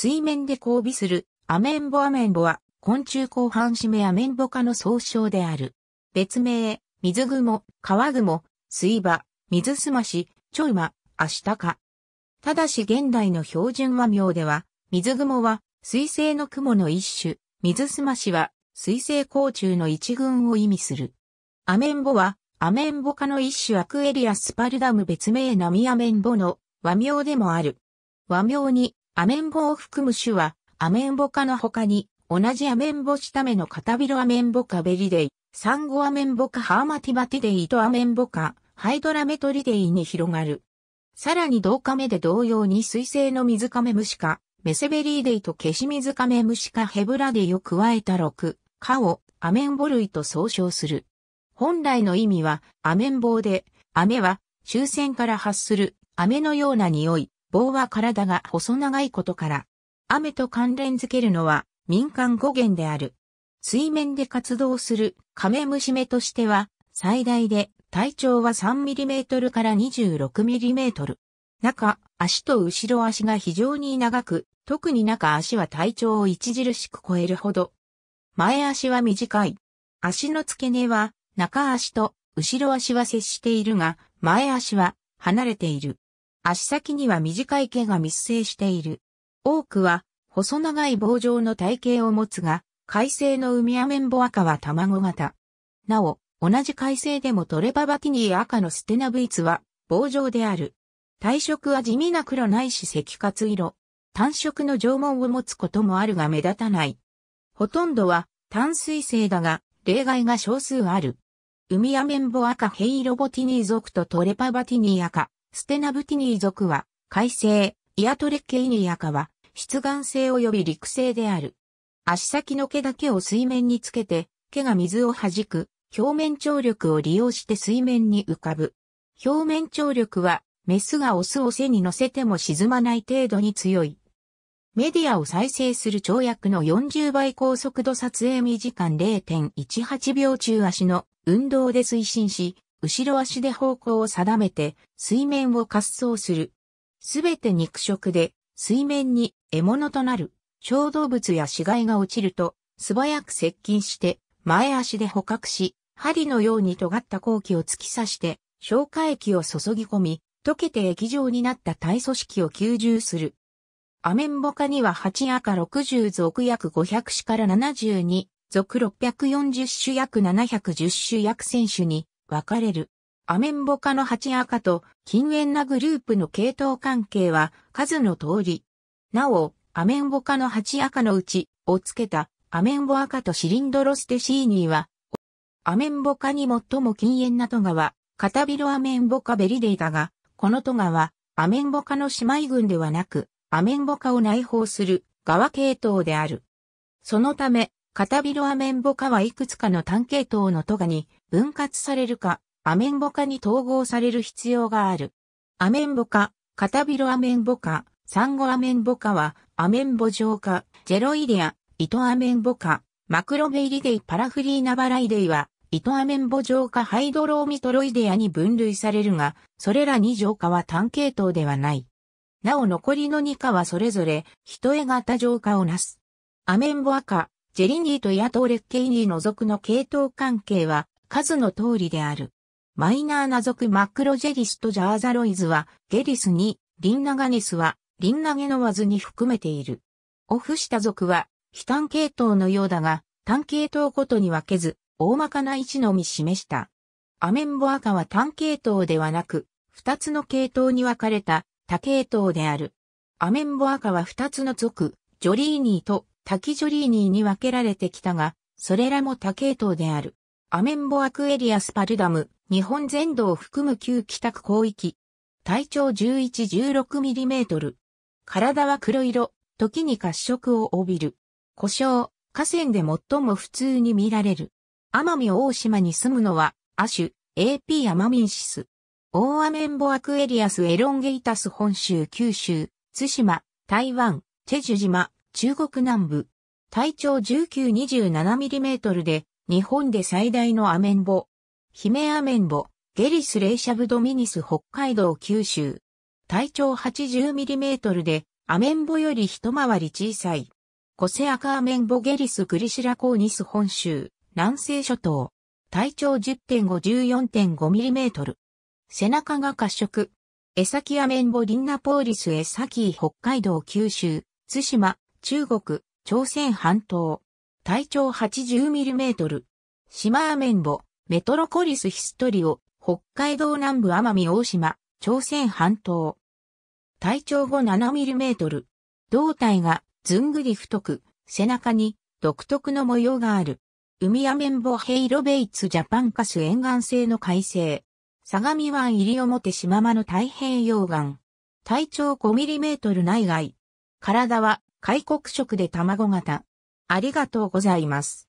水面で交尾するアメンボアメンボは昆虫後半締めアメンボ科の総称である。別名、水雲、川雲、水場、水すまし、ちょいま、明日か。ただし現代の標準和名では、水雲は水星の雲の一種、水すましは水星甲虫の一群を意味する。アメンボはアメンボ科の一種アクエリアスパルダム別名ナミアメンボの和名でもある。和名にアメンボを含む種は、アメンボ科の他に、同じアメンボための片ビロアメンボ科ベリデイ、サンゴアメンボ科ハーマティバティデイとアメンボ科、ハイドラメトリデイに広がる。さらに同科目で同様に水性の水亀虫科、メセベリーデイと消し水亀虫科ヘブラデイを加えた6、科をアメンボ類と総称する。本来の意味は、アメンボで、アメは、終戦から発する、アメのような匂い、棒は体が細長いことから、雨と関連づけるのは民間語源である。水面で活動するカメムシ目としては、最大で体長は 3mm から 26mm。中、足と後ろ足が非常に長く、特に中足は体長を著しく超えるほど。前足は短い。足の付け根は中足と後ろ足は接しているが、前足は離れている。足先には短い毛が密生している。多くは、細長い棒状の体型を持つが、海星の海アメンボ赤は卵型。なお、同じ海星でもトレババティニー赤のステナブイツは棒状である。体色は地味な黒ないし赤活色。単色の縄文を持つこともあるが目立たない。ほとんどは淡水性だが、例外が少数ある。海アメンボ赤ヘイロボティニー族とトレパバティニー赤。ステナブティニー族は、海星、イアトレッケイニアカは、出願性及び陸性である。足先の毛だけを水面につけて、毛が水を弾く、表面張力を利用して水面に浮かぶ。表面張力は、メスがオスを背に乗せても沈まない程度に強い。メディアを再生する跳躍の40倍高速度撮影時間0.18秒中足の運動で推進し、後ろ足で方向を定めて水面を滑走する。すべて肉食で水面に獲物となる小動物や死骸が落ちると素早く接近して前足で捕獲し、針のように尖った後期を突き刺して消化液を注ぎ込み、溶けて液状になった体組織を吸収する。アメンボ科には8赤60属約500種から72属640種約710種約1000種に分かれる。アメンボ科の蜂赤と禁煙なグループの系統関係は数の通り。なお、アメンボ科の蜂赤のうちをつけたアメンボ赤とシリンドロステシーニーは、アメンボ科に最も禁煙なトガは、カタビロアメンボ科ベリデイだが、このトガはアメンボ科の姉妹群ではなく、アメンボ科を内包する側系統である。そのため、カタビロアメンボ科はいくつかの単系統のトガに分割されるか、アメンボ科に統合される必要がある。アメンボ科、カタビロアメンボ科、サンゴアメンボ科は、アメンボ状科、ジェロイデア、イトアメンボ科、マクロベイリデイパラフリーナバライデイは、イトアメンボ状科ハイドローミトロイデアに分類されるが、それら2乗科は単系統ではない。なお残りの2科はそれぞれ、一重型浄カをなす。アメンボ赤、ジェリニーと野党レッケイニーの属の系統関係は数の通りである。マイナーな属マクロジェリスとジャーザロイズはゲリスに、リンナガネスはリンナゲノワズに含めている。オフした属は非単系統のようだが、単系統ごとに分けず、大まかな位置のみ示した。アメンボ赤は単系統ではなく、二つの系統に分かれた多系統である。アメンボ赤は二つの属、ジョリーニーとタキジョリーニーに分けられてきたが、それらも多系統である。アメンボアクエリアスパルダム、日本全土を含む旧北区広域。体長1 1 1 6トル。体は黒色、時に褐色を帯びる。故障、河川で最も普通に見られる。奄美大島に住むのは、亜種、AP アマミンシス。大アメンボアクエリアスエロンゲイタス本州九州、津島、台湾、チェジュ島、中国南部。体長 1927mm で、日本で最大のアメンボ。ヒメアメンボ、ゲリス・レイシャブドミニス北海道九州。体長 80mm で、アメンボより一回り小さい。コセアカアメンボゲリス・グリシラコーニス本州、南西諸島。体長 10.514.5mm。背中が褐色。エサキアメンボリンナポーリスエサキ北海道九州、津島、中国、朝鮮半島。体長8 0トル。シマアメンボ、メトロコリスヒストリオ、北海道南部奄美大島、朝鮮半島。体長5 7トル。胴体がずんぐり太く、背中に独特の模様がある。海メンボヘイロベイツジャパンカス沿岸性の海星。相模湾入り表島間の太平洋岸。体長5ミリメートル内外。体は愛国色で卵型。ありがとうございます。